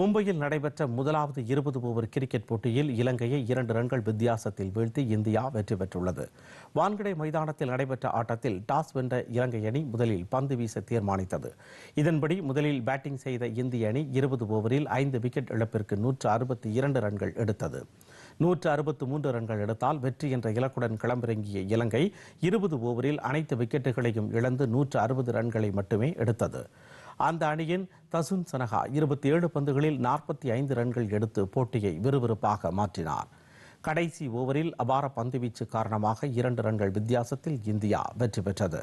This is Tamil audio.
மும்பையில் நடைபெற்ற முதலாவது இருபது ஓவர் கிரிக்கெட் போட்டியில் இலங்கையை இரண்டு ரன்கள் வித்தியாசத்தில் வீழ்த்தி இந்தியா வெற்றி பெற்றுள்ளது வான்கடை மைதானத்தில் நடைபெற்ற ஆட்டத்தில் டாஸ் வென்ற இலங்கை அணி முதலில் பந்து வீச தீர்மானித்தது இதன்படி முதலில் பேட்டிங் செய்த இந்திய அணி இருபது ஓவரில் ஐந்து விக்கெட் இழப்பிற்கு நூற்று அறுபத்தி இரண்டு ரன்கள் எடுத்தது நூற்று அறுபத்து மூன்று ரன்கள் எடுத்தால் வெற்றி என்ற இலக்குடன் களமிறங்கிய இலங்கை இருபது ஓவரில் அனைத்து விக்கெட்டுகளையும் இழந்து நூற்று அறுபது ரன்களை மட்டுமே எடுத்தது அந்த அணியின் தசுன் சனகா இருபத்தி ஏழு பந்துகளில் நாற்பத்தி ஐந்து ரன்கள் எடுத்து போட்டியை விறுவிறுப்பாக மாற்றினார் கடைசி ஓவரில் அபார பந்துவீச்சு காரணமாக இரண்டு ரன்கள் வித்தியாசத்தில் இந்தியா வெற்றி பெற்றது